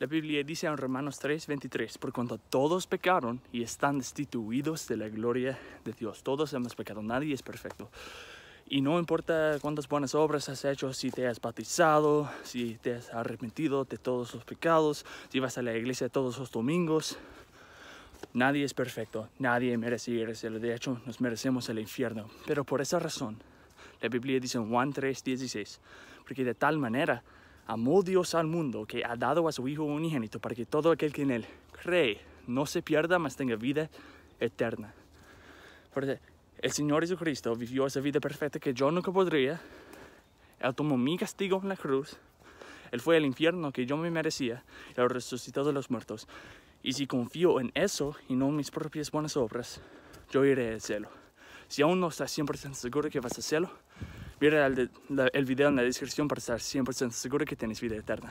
La Biblia dice en Romanos 3:23, por cuanto todos pecaron y están destituidos de la gloria de Dios. Todos hemos pecado, nadie es perfecto. Y no importa cuántas buenas obras has hecho, si te has bautizado, si te has arrepentido de todos los pecados, si vas a la iglesia todos los domingos, nadie es perfecto, nadie merece irse. De hecho, nos merecemos el infierno. Pero por esa razón, la Biblia dice en Juan 16, porque de tal manera amó Dios al mundo, que ha dado a su Hijo unigénito, para que todo aquel que en él cree no se pierda, mas tenga vida eterna. Porque el Señor Jesucristo vivió esa vida perfecta que yo nunca podría. Él tomó mi castigo en la cruz. Él fue al infierno que yo me merecía. Él resucitó de los muertos. Y si confío en eso y no en mis propias buenas obras, yo iré al cielo. Si aún no estás 100% seguro que vas al cielo, Mira el, el video en la descripción para estar 100% seguro que tienes vida eterna.